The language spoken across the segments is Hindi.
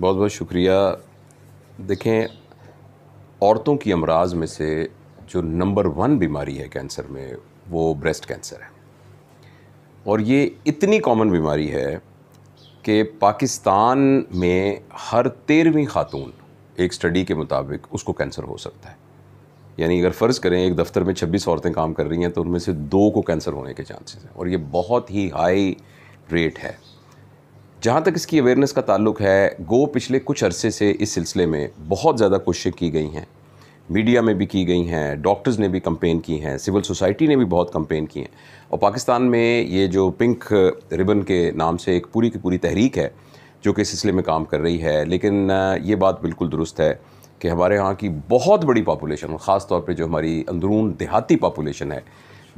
बहुत बहुत शुक्रिया देखें औरतों की अमराज में से जो नंबर वन बीमारी है कैंसर में वो ब्रेस्ट कैंसर है और ये इतनी कॉमन बीमारी है कि पाकिस्तान में हर तेरहवीं खातून एक स्टडी के मुताबिक उसको कैंसर हो सकता है यानी अगर फ़र्ज़ करें एक दफ्तर में 26 औरतें काम कर रही हैं तो उनमें से दो को कैंसर होने के चांसेस हैं और ये बहुत ही हाई रेट है जहाँ तक इसकी अवेयरनेस का ताल्लुक है गो पिछले कुछ अरसे से इस सिलसिले में बहुत ज़्यादा कोशिशें की गई हैं मीडिया में भी की गई हैं डॉक्टर्स ने भी कंपेन की हैं सिविल सोसाइटी ने भी बहुत कंपेन की हैं और पाकिस्तान में ये जो पिंक रिबन के नाम से एक पूरी की पूरी तहरीक है जो कि इस सिलसिले में काम कर रही है लेकिन ये बात बिल्कुल दुरुस्त है कि हमारे यहाँ की बहुत बड़ी पापोलेशन ख़ास तौर पर जो हमारी अंदरून देहाती पापोलेशन है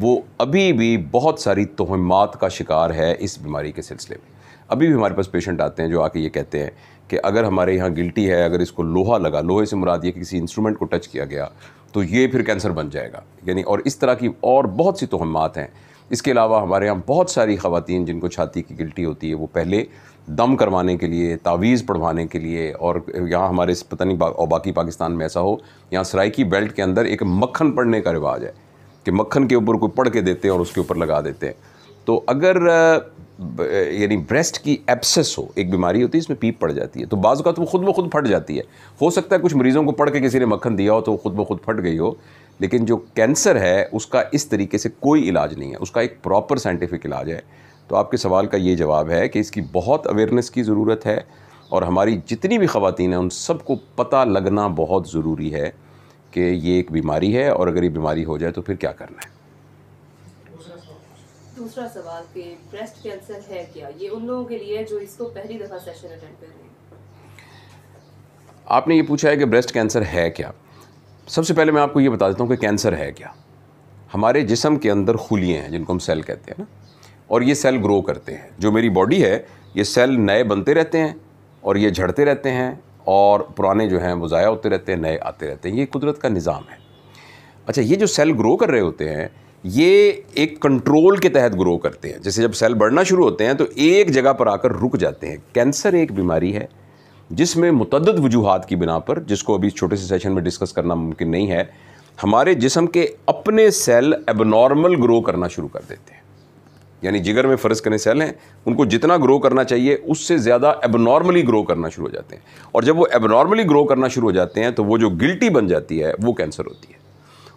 वो अभी भी बहुत सारी तोहमात का शिकार है इस बीमारी के सिलसिले में अभी भी हमारे पास पेशेंट आते हैं जो आके ये कहते हैं कि अगर हमारे यहाँ गिल्टी है अगर इसको लोहा लगा लोहे से मुराद ये कि किसी इंस्ट्रूमेंट को टच किया गया तो ये फिर कैंसर बन जाएगा यानी और इस तरह की और बहुत सी तोहमात हैं इसके अलावा हमारे यहाँ बहुत सारी खातन जिनको छाती की गिल्टी होती है वो पहले दम करवाने के लिए तावीज़ पढ़वाने के लिए और यहाँ हमारे पता नहीं बा, और बाकी पाकिस्तान में ऐसा हो यहाँ सराइकी बेल्ट के अंदर एक मक्खन पढ़ने का रिवाज है कि मक्खन के ऊपर कोई पढ़ के देते हैं और उसके ऊपर लगा देते हैं तो अगर यानी ब्रेस्ट की एब्सेस हो एक बीमारी होती है इसमें पीप पड़ जाती है तो बाज़ का तो वो खुद ब खुद फट जाती है हो सकता है कुछ मरीज़ों को पढ़ के किसी ने मक्खन दिया हो तो वो खुद ब खुद फट गई हो लेकिन जो कैंसर है उसका इस तरीके से कोई इलाज नहीं है उसका एक प्रॉपर साइंटिफिक इलाज है तो आपके सवाल का ये जवाब है कि इसकी बहुत अवेयरनेस की ज़रूरत है और हमारी जितनी भी ख़वान हैं उन सबको पता लगना बहुत ज़रूरी है कि ये एक बीमारी है और अगर ये बीमारी हो जाए तो फिर क्या करना है दूसरा सवाल कि ब्रेस्ट कैंसर है क्या ये उन लोगों के लिए जो इसको पहली दफ़ा सेशन अटेंड कर रहे हैं आपने ये पूछा है कि ब्रेस्ट कैंसर है क्या सबसे पहले मैं आपको ये बता देता हूँ कि कैंसर है क्या हमारे जिसम के अंदर खुलिए हैं जिनको हम सेल कहते हैं ना और ये सेल ग्रो करते हैं जो मेरी बॉडी है ये सेल नए बनते रहते हैं और ये झड़ते रहते हैं और पुराने जो हैं वो ज़ाया होते रहते हैं नए आते रहते हैं ये कुदरत का निज़ाम है अच्छा ये जो सेल ग्रो कर रहे होते हैं ये एक कंट्रोल के तहत ग्रो करते हैं जैसे जब सेल बढ़ना शुरू होते हैं तो एक जगह पर आकर रुक जाते हैं कैंसर एक बीमारी है जिसमें मतदद वजूहत की बिना पर जिसको अभी छोटे से सेशन में डिस्कस करना मुमकिन नहीं है हमारे जिसम के अपने सेल एबनॉर्मल ग्रो करना शुरू कर देते हैं यानी जिगर में फ़र्ज करें सेल हैं उनको जितना ग्रो करना चाहिए उससे ज़्यादा एबनॉर्मली ग्रो करना शुरू हो जाते हैं और जब वो एबनॉर्मली ग्रो करना शुरू हो जाते हैं तो वो जो गिल्टी बन जाती है वो कैंसर होती है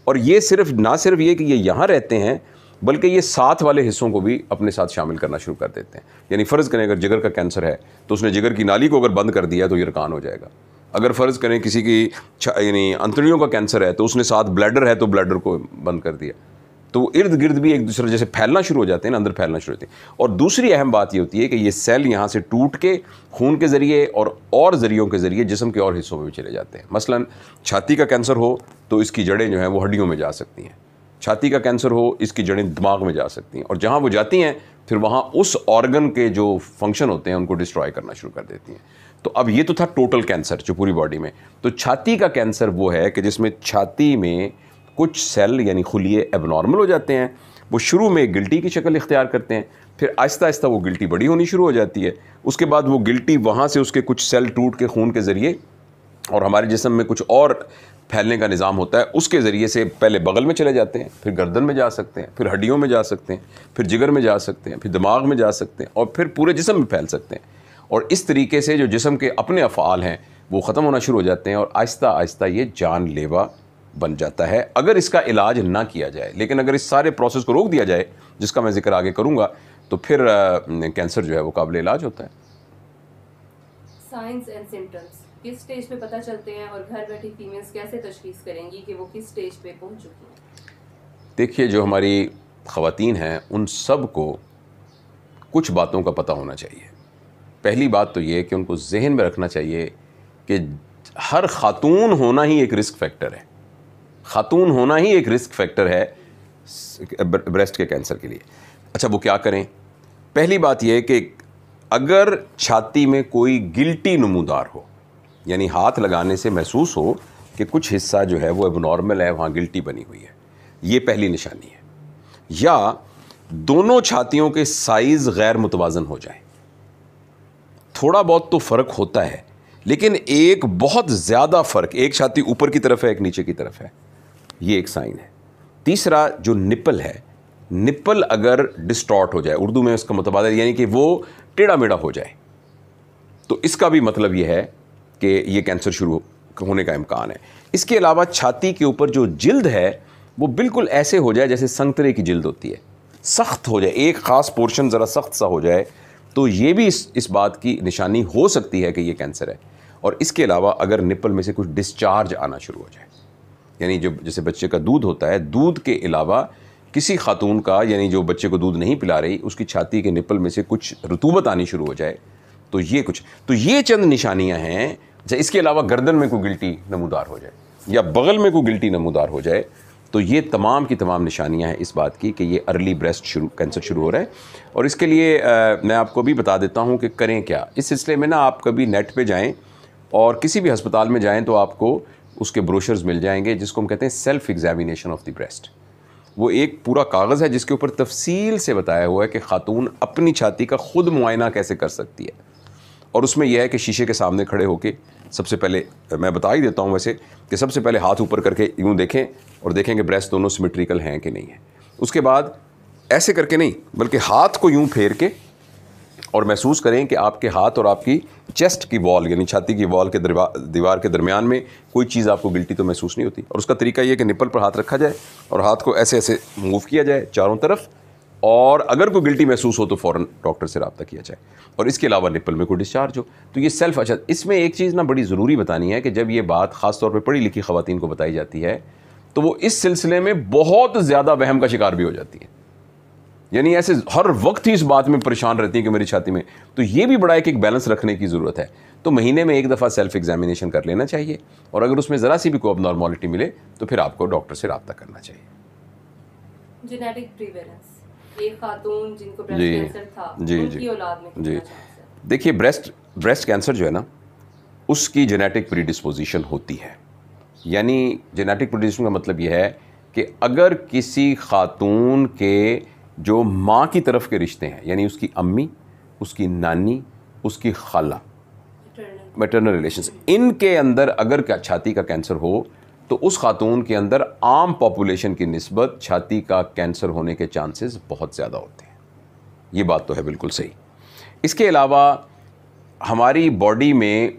और ये सिर्फ ना सिर्फ ये कि ये यहाँ रहते हैं बल्कि ये साथ वाले हिस्सों को भी अपने साथ शामिल करना शुरू कर देते हैं यानी फ़र्ज़ करें अगर जिगर का कैंसर है तो उसने जिगर की नाली को अगर बंद कर दिया तो ये रकान हो जाएगा अगर फ़र्ज़ करें किसी की यानी अंतड़ियों का कैंसर है तो उसने साथ ब्लैडर है तो ब्लैडर को बंद कर दिया तो वो इर्द गिर्द भी एक दूसरे जैसे फैलना शुरू हो जाते हैं ना अंदर फैलना शुरू होते हैं और दूसरी अहम बात ये होती है कि ये सेल यहाँ से टूट के खून के ज़रिए और और ज़रियों के ज़रिए जिसम के और हिस्सों में भी चले जाते हैं मसलन छाती का कैंसर हो तो इसकी जड़ें जो हैं वो हड्डियों में जा सकती हैं छाती का कैंसर हो इसकी जड़ें दिमाग में जा सकती हैं और जहाँ वो जाती हैं फिर वहाँ उस ऑर्गन के जो फंक्शन होते हैं उनको डिस्ट्रॉय करना शुरू कर देती हैं तो अब ये तो था टोटल कैंसर जो पूरी बॉडी में तो छाती का कैंसर वो है कि जिसमें छाती में कुछ सेल यानी खुलिए एबनॉर्मल हो जाते हैं वो शुरू में गिल्टी की शक्ल इख्तियार करते हैं फिर आहिस्ता आहिस्ता वो गिल्टी बड़ी होनी शुरू हो जाती है उसके बाद वो गिल्टी वहाँ से उसके कुछ सेल टूट के खून के ज़रिए और हमारे जिसम में कुछ और फैलने का निज़ाम होता है उसके ज़रिए से पहले बगल में चले जाते हैं फिर गर्दन में जा सकते हैं फिर हड्डियों में जा सकते हैं फिर जिगर में जा सकते हैं फिर दिमाग में जा सकते हैं और फिर पूरे जिसम में फैल सकते हैं और इस तरीके से जो जिसम के अपने अफ़ाल हैं वो ख़त्म होना शुरू हो जाते हैं और आहिस्ता आहिस्ता ये जानलेवा बन जाता है अगर इसका इलाज ना किया जाए लेकिन अगर इस सारे प्रोसेस को रोक दिया जाए जिसका मैं जिक्र आगे करूँगा तो फिर कैंसर जो है वो काबिल इलाज होता है साइंस एंड सिम्टम्स किस स्टेज पे पता चलते हैं और घर बैठी फीमेल्स कैसे तशखीस करेंगी कि वो किस स्टेज पे पहुंच चुकी हैं देखिए जो हमारी ख़वातीन हैं उन सब को कुछ बातों का पता होना चाहिए पहली बात तो ये कि उनको जहन में रखना चाहिए कि हर खातून होना ही एक रिस्क फैक्टर है खातून होना ही एक रिस्क फैक्टर है ब्रेस्ट के कैंसर के लिए अच्छा वो क्या करें पहली बात यह कि अगर छाती में कोई गिल्टी नमूदार हो यानी हाथ लगाने से महसूस हो कि कुछ हिस्सा जो है वो नॉर्मल है वहाँ गिल्टी बनी हुई है ये पहली निशानी है या दोनों छातियों के साइज़ गैर मुतवाजन हो जाए थोड़ा बहुत तो फ़र्क होता है लेकिन एक बहुत ज़्यादा फ़र्क एक छाती ऊपर की तरफ है एक नीचे की तरफ है ये एक साइन है तीसरा जो निपल है निपल अगर डिस्टॉर्ट हो जाए उर्दू में उसका मुतबाद यानी कि वो टेढ़ा मेढ़ा हो जाए तो इसका भी मतलब यह है कि यह कैंसर शुरू होने का इम्कान है इसके अलावा छाती के ऊपर जो जिल्द है वो बिल्कुल ऐसे हो जाए जैसे संतरे की जिल्द होती है सख्त हो जाए एक ख़ास पोर्शन ज़रा सख्त सा हो जाए तो ये भी इस इस बात की निशानी हो सकती है कि ये कैंसर है और इसके अलावा अगर निपल में से कुछ डिस्चार्ज आना शुरू हो जाए यानी जो जैसे बच्चे का दूध होता है दूध के अलावा किसी खातून का यानी जो बच्चे को दूध नहीं पिला रही उसकी छाती के निपल में से कुछ रतूबत आनी शुरू हो जाए तो ये कुछ तो ये चंद निशानियाँ हैं जैसे इसके अलावा गर्दन में कोई गिल्टी नमूदार हो जाए या बगल में कोई गिल्टी नमूदार हो जाए तो ये तमाम की तमाम निशानियाँ हैं इस बात की कि ये अर्ली ब्रेस्ट शुरू कैंसर शुरू हो रहा है और इसके लिए आ, मैं आपको भी बता देता हूँ कि करें क्या इस सिलसिले में ना आप कभी नेट पे जाएं और किसी भी अस्पताल में जाएं तो आपको उसके ब्रोशर्स मिल जाएंगे जिसको हम कहते हैं self examination of the breast वो एक पूरा कागज़ है जिसके ऊपर तफसील से बताया हुआ है कि खातून अपनी छाती का ख़ुद मुआयना कैसे कर सकती है और उसमें यह है कि शीशे के सामने खड़े होकर सबसे पहले मैं बता ही देता हूँ वैसे कि सबसे पहले हाथ ऊपर करके यूँ देखें और देखें कि ब्रेस्ट दोनों सिमेट्रिकल हैं कि नहीं है उसके बाद ऐसे करके नहीं बल्कि हाथ को यूँ फेर के और महसूस करें कि आपके हाथ और आपकी चेस्ट की वॉल यानी छाती की वॉल के दीवार के दरमियान में कोई चीज़ आपको गिल्टी तो महसूस नहीं होती और उसका तरीका यह कि निपल पर हाथ रखा जाए और हाथ को ऐसे ऐसे मूव किया जाए चारों तरफ और अगर कोई गिल्टी महसूस हो तो फ़ौर डॉक्टर से रबता किया जाए और इसके अलावा निपल में कोई डिस्चार्ज हो तो ये सेल्फ अच्छा इसमें एक चीज़ ना बड़ी ज़रूरी बतानी है कि जब ये बात ख़ास तौर पर पढ़ी लिखी ख़वान को बताई जाती है तो वो इस सिलसिले में बहुत ज़्यादा वहम का शिकार भी हो जाती है यानी ऐसे हर वक्त ही इस बात में परेशान रहती हैं कि मेरी छाती में तो ये भी बड़ा एक एक बैलेंस रखने की ज़रूरत है तो महीने में एक दफ़ा सेल्फ एग्जामिनेशन कर लेना चाहिए और अगर उसमें ज़रा सी भी कोई नॉर्मोलिटी मिले तो फिर आपको डॉक्टर से रबता करना चाहिए जिनको ब्रेस्ट था जी, उनकी में जी देखिए ब्रेस्ट ब्रेस्ट कैंसर जो है ना उसकी जेनेटिक प्रीडिस्पोजिशन होती है यानी जेनेटिक प्रीडिस्पोजिशन का मतलब यह है कि अगर किसी खातून के जो माँ की तरफ के रिश्ते हैं यानी उसकी अम्मी उसकी नानी उसकी खाला मेटरनल रिलेशन इनके अंदर अगर क्या छाती का कैंसर हो तो उस खातून के अंदर आम पॉपुलेशन की नस्बत छाती का कैंसर होने के चांसेस बहुत ज़्यादा होते हैं ये बात तो है बिल्कुल सही इसके अलावा हमारी बॉडी में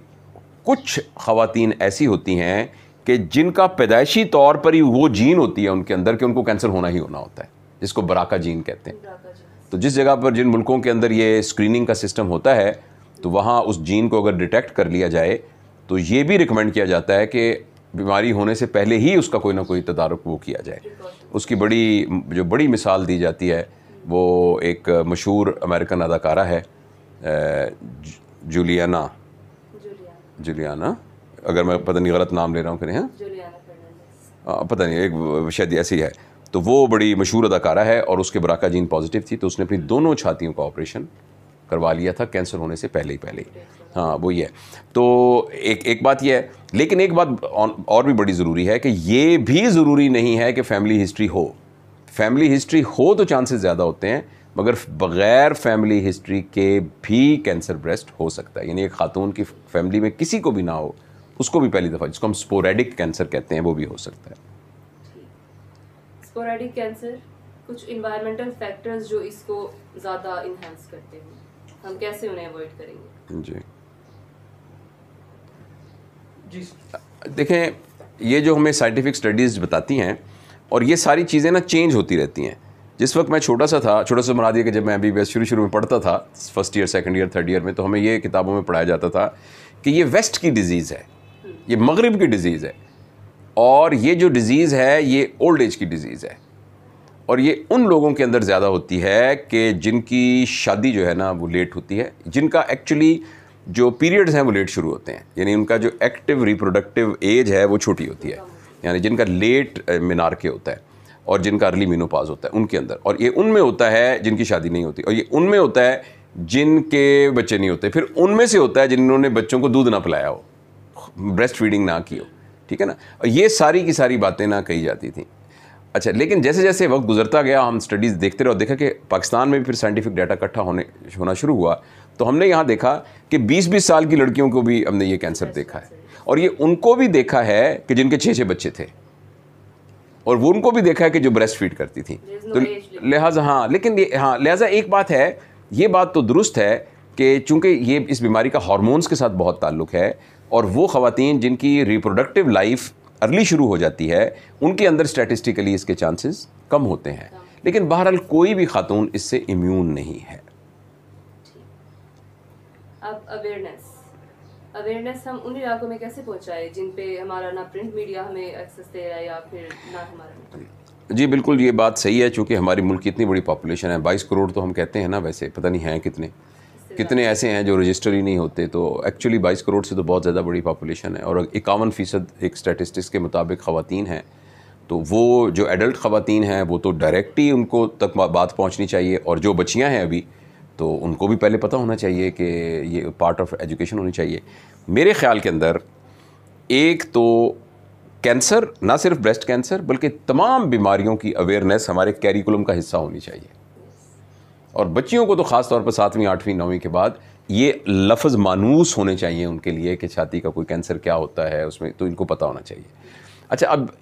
कुछ खातन ऐसी होती हैं कि जिनका पैदाइशी तौर पर ही वो जीन होती है उनके अंदर कि उनको कैंसर होना ही होना होता है जिसको बराका जीन कहते हैं तो जिस जगह पर जिन मुल्कों के अंदर ये स्क्रीनिंग का सिस्टम होता है तो वहाँ उस जीन को अगर डिटेक्ट कर लिया जाए तो ये भी रिकमेंड किया जाता है कि बीमारी होने से पहले ही उसका कोई ना कोई तदारक वो किया जाए उसकी बड़ी जो बड़ी मिसाल दी जाती है वो एक मशहूर अमेरिकन अदाकारा है जूलियाना जूलियाना अगर मैं पता नहीं गलत नाम ले रहा हूँ कहीं हाँ पता नहीं एक शायद ऐसी है तो वो बड़ी मशहूर अदाकारा है और उसके बराका जीन पॉजिटिव थी तो उसने अपनी दोनों छातियों का ऑपरेशन करवा लिया था कैंसर होने से पहले ही पहले ही हाँ वो ये तो एक एक बात ये है लेकिन एक बात और भी बड़ी ज़रूरी है कि ये भी ज़रूरी नहीं है कि फैमिली हिस्ट्री हो फैमिली हिस्ट्री हो तो चांसेस ज़्यादा होते हैं मगर बग़ैर फैमिली हिस्ट्री के भी कैंसर ब्रेस्ट हो सकता है यानी एक खातून की फैमिली में किसी को भी ना हो उसको भी पहली दफ़ा जिसको हम स्पोरेडिक कैंसर कहते हैं वो भी हो सकता है स्पोराडिक कैंसर कुछ इन्वायरमेंटल फैक्टर्स जो इसको ज़्यादा इन्हेंस करते हैं हम कैसे उन्हें अवॉइड करेंगे जी जी देखें ये जो हमें साइंटिफिक स्टडीज़ बताती हैं और ये सारी चीज़ें ना चेंज होती रहती हैं जिस वक्त मैं छोटा सा था छोटा सा बना दिया कि जब मैं अभी बी शुरू शुरू में पढ़ता था first year second year third year में तो हमें ये किताबों में पढ़ाया जाता था कि ये वेस्ट की डिज़ीज़ है हम्म। ये मगरब की डिज़ीज़ है और ये जो डिज़ीज़ है ये ओल्ड एज की डिज़ीज़ है और ये उन लोगों के अंदर ज़्यादा होती है कि जिनकी शादी जो है ना वो लेट होती है जिनका एक्चुअली जो पीरियड्स हैं वो लेट शुरू होते हैं यानी उनका जो एक्टिव रिप्रोडक्टिव एज है वो छोटी होती है यानी जिनका लेट मीनार के होता है और जिनका अर्ली मीनोपाज होता है उनके अंदर और ये उनमें होता है जिनकी शादी नहीं होती और ये उनमें होता है जिनके बच्चे नहीं होते फिर उनमें से होता है जिन्होंने बच्चों को दूध ना पिलाया हो ब्रेस्ट फीडिंग ना की हो ठीक है ना और ये सारी की सारी बातें ना कही जाती थी अच्छा लेकिन जैसे जैसे वक्त गुजरता गया हम स्टडीज़ देखते रहे और देखा कि पाकिस्तान में भी फिर साइंटिफिक डाटा इकट्ठा होने होना शुरू हुआ तो हमने यहाँ देखा कि 20-20 साल की लड़कियों को भी हमने ये कैंसर देखा है और ये उनको भी देखा है कि जिनके छः छः बच्चे थे और वो उनको भी देखा है कि जो ब्रेस्ट फीड करती थी तो लिहाजा हाँ लेकिन ये हाँ लिहाजा एक बात है ये बात तो दुरुस्त है कि चूँकि ये इस बीमारी का हॉर्मोन्स के साथ बहुत ताल्लुक है और वो खातन जिनकी रिप्रोडक्टिव लाइफ अर्ली शुरू हो जाती है उनके अंदर स्टैटिस्टिकली इसके चांसेस कम होते हैं लेकिन बहरहाल कोई भी खातून इससे इम्यून नहीं है अब अवेयरनेस अवेयरनेस हम उन इलाकों में कैसे पहुंचाए जिन पे हमारा ना प्रिंट मीडिया हमें एक्सेस दे रहा है या फिर ना हमारा जी बिल्कुल ये बात सही है क्योंकि हमारी मुल्क की इतनी बड़ी पॉपुलेशन है 22 करोड़ तो हम कहते हैं ना वैसे पता नहीं है कितने कितने ऐसे हैं जो रजिस्टर ही नहीं होते तो एक्चुअली बाईस करोड़ से तो बहुत ज़्यादा बड़ी पॉपुलेशन है और इक्यावन फ़ीसद एक स्टेटिस्टिक्स के मुताबिक ख़वान हैं तो वो जो एडल्ट ख़वान हैं वो तो डायरेक्ट ही उनको तक बात पहुँचनी चाहिए और जो बच्चियाँ हैं अभी तो उनको भी पहले पता होना चाहिए कि ये पार्ट ऑफ एजुकेशन होनी चाहिए मेरे ख्याल के अंदर एक तो कैंसर ना सिर्फ ब्रेस्ट कैंसर बल्कि तमाम बीमारियों की अवेयरनेस हमारे कैरिकुलम का हिस्सा होनी चाहिए और बच्चियों को तो ख़ास तौर पर सातवीं आठवीं नौवीं के बाद ये लफ्ज़ मानूस होने चाहिए उनके लिए कि छाती का कोई कैंसर क्या होता है उसमें तो इनको पता होना चाहिए अच्छा अब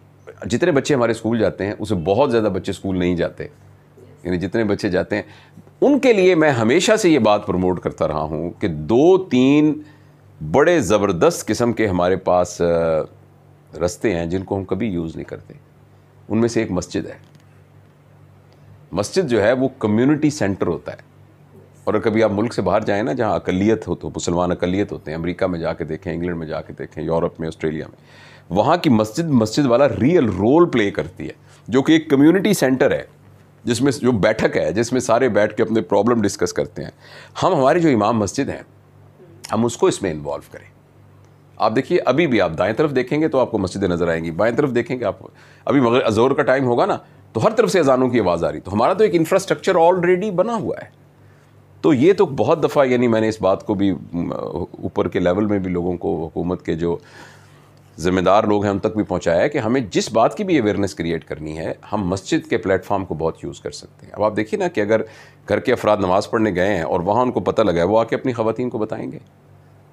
जितने बच्चे हमारे स्कूल जाते हैं उसे बहुत ज़्यादा बच्चे स्कूल नहीं जाते यानी जितने बच्चे जाते हैं उनके लिए मैं हमेशा से ये बात प्रमोट करता रहा हूँ कि दो तीन बड़े ज़बरदस्त किस्म के हमारे पास रस्ते हैं जिनको हम कभी यूज़ नहीं करते उनमें से एक मस्जिद है मस्जिद जो है वो कम्युनिटी सेंटर होता है और कभी आप मुल्क से बाहर जाएं ना जहाँ अकलीत हो तो मुसलमान अकलीत होते हैं अमेरिका में जाके देखें इंग्लैंड में जाके देखें यूरोप में ऑस्ट्रेलिया में वहाँ की मस्जिद मस्जिद वाला रियल रोल प्ले करती है जो कि एक कम्युनिटी सेंटर है जिसमें जो बैठक है जिसमें सारे बैठ के अपने प्रॉब्लम डिस्कस करते हैं हम हमारे जो इमाम मस्जिद हैं हम उसको इसमें इन्वॉल्व करें आप देखिए अभी भी आप दाएं तरफ देखेंगे तो आपको मस्जिदें नज़र आएंगी बाएं तरफ देखेंगे आप अभी मगर अजोर का टाइम होगा ना तो हर तरफ से अजानों की आवाज़ आ रही तो हमारा तो एक इंफ्रास्ट्रक्चर ऑलरेडी बना हुआ है तो ये तो बहुत दफ़ा यानी मैंने इस बात को भी ऊपर के लेवल में भी लोगों को हुकूमत के जो ज़िम्मेदार लोग हैं उन तक भी पहुँचाया कि हमें जिस बात की भी अवेयरनेस क्रिएट करनी है हम मस्जिद के प्लेटफॉर्म को बहुत यूज़ कर सकते हैं अब आप देखिए ना कि अगर घर के अफराद नमाज़ पढ़ने गए हैं और वहाँ उनको पता लगा है वो आके अपनी ख़वान को बताएँगे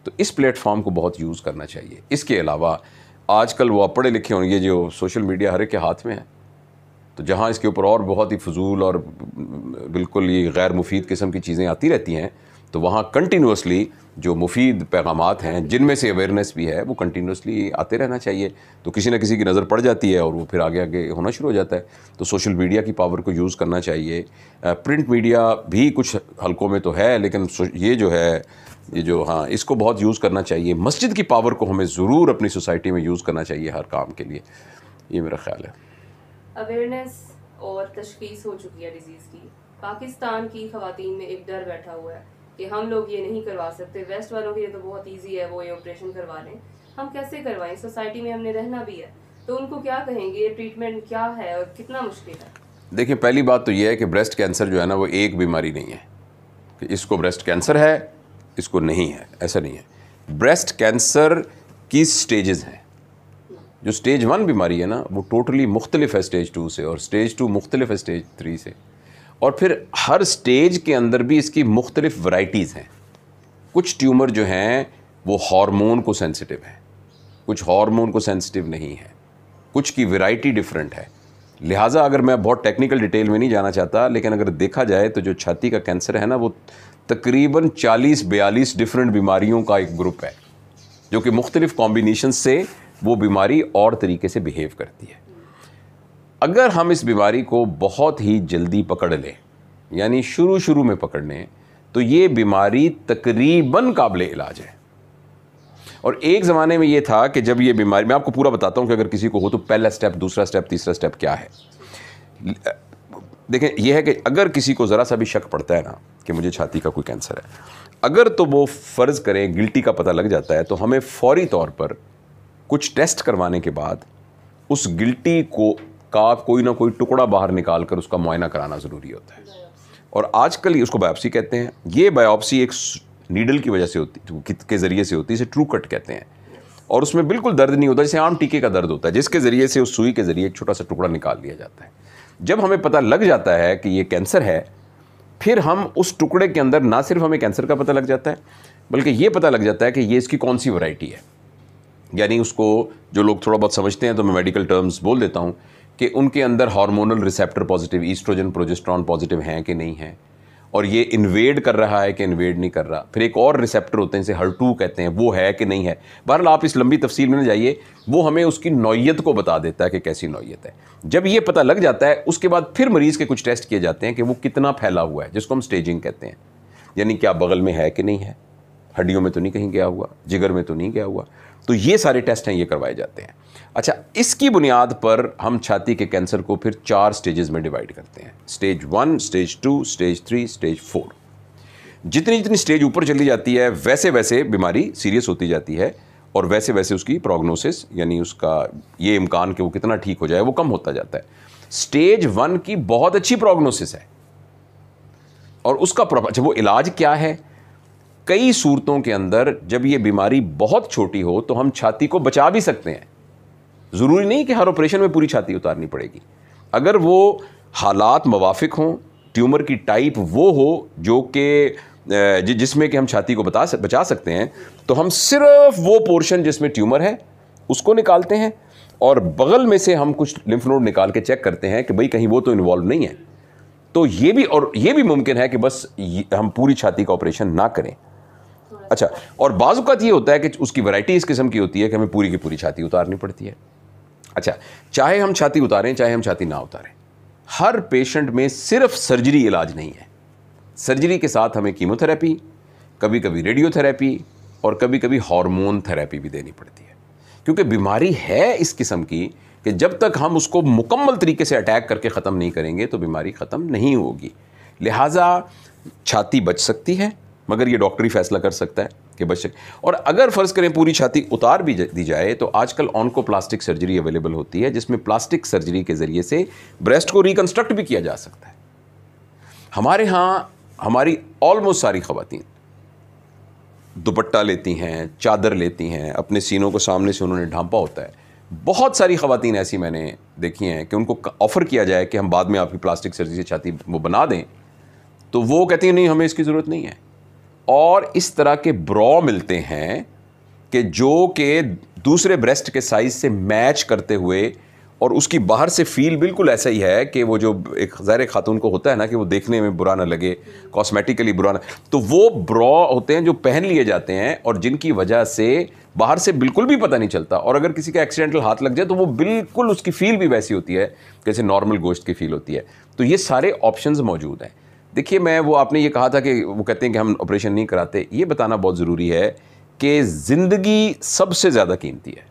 तो इस प्लेटफॉर्म को बहुत यूज़ करना चाहिए इसके अलावा आजकल वो पढ़े लिखे होंगे जो सोशल मीडिया हर एक के हाथ में है तो जहाँ इसके ऊपर और बहुत ही फजूल और बिल्कुल ये गैर मुफीद किस्म की चीज़ें आती रहती हैं तो वहाँ कंटिन्यूसली जो मुफीद पैगाम हैं जिनमें से अवेयरनेस भी है वो कंटिन्यूसली आते रहना चाहिए तो किसी न किसी की नज़र पड़ जाती है और वो फिर आगे आगे होना शुरू हो जाता है तो सोशल मीडिया की पावर को यूज़ करना चाहिए प्रिंट मीडिया भी कुछ हलकों में तो है लेकिन ये जो है ये जो हाँ इसको बहुत यूज़ करना चाहिए मस्जिद की पावर को हमें ज़रूर अपनी सोसाइटी में यूज़ करना चाहिए हर काम के लिए ये मेरा ख्याल है अवेयरनेस और तशखीस हो चुकी है डिज़ीज़ की पाकिस्तान की खातन में एक डर बैठा हुआ है कि हम लोग ये नहीं करवा सकते वेस्ट वालों के लिए तो बहुत ईजी है वो ये ऑपरेशन करवा लें हम कैसे करवाएं सोसाइटी में हमने रहना भी है तो उनको क्या कहेंगे ये ट्रीटमेंट क्या है और कितना मुश्किल है देखिए पहली बात तो ये है कि ब्रेस्ट कैंसर जो है ना वो एक बीमारी नहीं है कि इसको ब्रेस्ट कैंसर है इसको नहीं है ऐसा नहीं है ब्रेस्ट कैंसर की स्टेजेस हैं जो स्टेज वन बीमारी है ना वो टोटली मुख्तलिफ है स्टेज टू से और स्टेज टू मुख्तलिफ है स्टेज थ्री से और फिर हर स्टेज के अंदर भी इसकी मुख्तलिफ वाइटीज़ हैं कुछ ट्यूमर जो हैं वो हार्मोन को सेंसिटिव हैं कुछ हार्मोन को सेंसिटिव नहीं है कुछ की वैरायटी डिफरेंट है लिहाजा अगर मैं बहुत टेक्निकल डिटेल में नहीं जाना चाहता लेकिन अगर देखा जाए तो जो छाती का कैंसर है ना वो तकरीबन 40-42 डिफरेंट बीमारियों का एक ग्रुप है जो कि मुख्तलिफ कॉम्बिनेशन से वो बीमारी और तरीके से बिहेव करती है अगर हम इस बीमारी को बहुत ही जल्दी पकड़ लें यानी शुरू शुरू में पकड़ लें तो ये बीमारी तकरीबन काबिल इलाज है और एक ज़माने में ये था कि जब ये बीमारी मैं आपको पूरा बताता हूँ कि अगर किसी को हो तो पहला स्टेप दूसरा स्टेप तीसरा स्टेप क्या है देखें यह है कि अगर किसी को ज़रा सा भी शक पड़ता है ना कि मुझे छाती का कोई कैंसर है अगर तो वो फ़र्ज़ करें गिल्टी का पता लग जाता है तो हमें फौरी तौर पर कुछ टेस्ट करवाने के बाद उस गिल्टी को का कोई ना कोई टुकड़ा बाहर निकाल कर उसका मुआयना कराना ज़रूरी होता है और आजकल उसको बायोप्सी कहते हैं ये बायोप्सी एक नीडल की वजह से होती के ज़रिए से होती है इसे ट्रू कट कहते हैं और उसमें बिल्कुल दर्द नहीं होता जैसे आम टीके का दर्द होता है जिसके ज़रिए से उस सुई के ज़रिए एक छोटा सा टुकड़ा निकाल लिया जाता है जब हमें पता लग जाता है कि ये कैंसर है फिर हम उस टुकड़े के अंदर ना सिर्फ हमें कैंसर का पता लग जाता है बल्कि ये पता लग जाता है कि ये इसकी कौन सी वैरायटी है यानी उसको जो लोग थोड़ा बहुत समझते हैं तो मैं मेडिकल टर्म्स बोल देता हूँ कि उनके अंदर hormonal receptor positive oestrogen progesterone positive हैं कि नहीं हैं और ये इन्वेड कर रहा है कि इन्वेड नहीं कर रहा फिर एक और रिसेप्टर होते हैं जिसे हल्टू कहते हैं वो है कि नहीं है बहरहाल आप इस लंबी तफसील में जाइए वो हमें उसकी नौीयत को बता देता है कि कैसी नौीयत है जब ये पता लग जाता है उसके बाद फिर मरीज़ के कुछ टेस्ट किए जाते हैं कि वो कितना फैला हुआ है जिसको हम स्टेजिंग कहते हैं यानी क्या बगल में है कि नहीं है हड्डियों में तो नहीं कहीं गया हुआ जिगर में तो नहीं गया हुआ तो ये सारे टेस्ट हैं ये करवाए जाते हैं अच्छा इसकी बुनियाद पर हम छाती के कैंसर को फिर चार स्टेजेस में डिवाइड करते हैं stage one stage two stage three stage four जितनी जितनी स्टेज ऊपर चली जाती है वैसे वैसे बीमारी सीरियस होती जाती है और वैसे वैसे उसकी प्रोग्नोसिस यानी उसका ये इम्कान कि वो कितना ठीक हो जाए वो कम होता जाता है स्टेज वन की बहुत अच्छी प्रोग्नोसिस है और उसका अच्छा वो इलाज क्या है कई सूरतों के अंदर जब ये बीमारी बहुत छोटी हो तो हम छाती को बचा भी सकते हैं ज़रूरी नहीं कि हर ऑपरेशन में पूरी छाती उतारनी पड़ेगी अगर वो हालात मवाफिक हों ट्यूमर की टाइप वो हो जो कि जिसमें कि हम छाती को बता बचा सकते हैं तो हम सिर्फ वो पोर्शन जिसमें ट्यूमर है उसको निकालते हैं और बगल में से हम कुछ लिम्फ नोड निकाल के चेक करते हैं कि भाई कहीं वो तो इन्वॉल्व नहीं है तो ये भी और ये भी मुमकिन है कि बस हम पूरी छाती का ऑपरेशन ना करें अच्छा और बाजूकात ये होता है कि उसकी वैरायटी इस किस्म की होती है कि हमें पूरी की पूरी छाती उतारनी पड़ती है अच्छा चाहे हम छाती उतारें चाहे हम छाती ना उतारें हर पेशेंट में सिर्फ सर्जरी इलाज नहीं है सर्जरी के साथ हमें कीमोथेरेपी कभी कभी रेडियोथेरेपी और कभी कभी हार्मोन थेरेपी भी देनी पड़ती है क्योंकि बीमारी है इस किस्म की कि जब तक हम उसको मुकम्मल तरीके से अटैक करके ख़त्म नहीं करेंगे तो बीमारी ख़त्म नहीं होगी लिहाजा छाती बच सकती है मगर ये ही फैसला कर सकता है कि बच्चे और अगर फ़र्ज़ करें पूरी छाती उतार भी दी जाए तो आजकल ऑनको प्लास्टिक सर्जरी अवेलेबल होती है जिसमें प्लास्टिक सर्जरी के ज़रिए से ब्रेस्ट को रिकन्स्ट्रक्ट भी किया जा सकता है हमारे यहाँ हमारी ऑलमोस्ट सारी खवतिन दुपट्टा लेती हैं चादर लेती हैं अपने सीनों को सामने से उन्होंने ढांपा होता है बहुत सारी खवतिन ऐसी मैंने देखी हैं कि उनको ऑफ़र किया जाए कि हम बाद में आपकी प्लास्टिक सर्जरी से छाती वो बना दें तो वो कहती हैं नहीं हमें इसकी ज़रूरत नहीं है और इस तरह के ब्रॉ मिलते हैं कि जो के दूसरे ब्रेस्ट के साइज़ से मैच करते हुए और उसकी बाहर से फील बिल्कुल ऐसा ही है कि वो जो एक ज़ाहिर खातून को होता है ना कि वो देखने में बुरा ना लगे कॉस्मेटिकली बुरा ना तो वो ब्रॉ होते हैं जो पहन लिए जाते हैं और जिनकी वजह से बाहर से बिल्कुल भी पता नहीं चलता और अगर किसी का एक्सीडेंटल हाथ लग जाए तो वो बिल्कुल उसकी फ़ील भी वैसी होती है जैसे नॉर्मल गोश्त की फ़ील होती है तो ये सारे ऑप्शन मौजूद हैं देखिए मैं वो आपने ये कहा था कि वो कहते हैं कि हम ऑपरेशन नहीं कराते ये बताना बहुत ज़रूरी है कि ज़िंदगी सबसे ज़्यादा कीमती है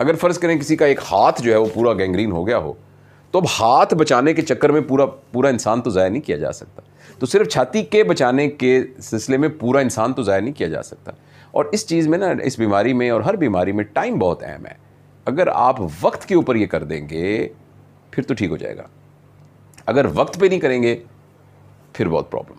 अगर फ़र्ज़ करें किसी का एक हाथ जो है वो पूरा गैंग्रीन हो गया हो तो अब हाथ बचाने के चक्कर में पूरा पूरा इंसान तो ज़ाया नहीं किया जा सकता तो सिर्फ छाती के बचाने के सिलसिले में पूरा इंसान तो ज़ाया नहीं किया जा सकता और इस चीज़ में ना इस बीमारी में और हर बीमारी में टाइम बहुत अहम है अगर आप वक्त के ऊपर ये कर देंगे फिर तो ठीक हो जाएगा अगर वक्त पे नहीं करेंगे फिर बहुत प्रॉब्लम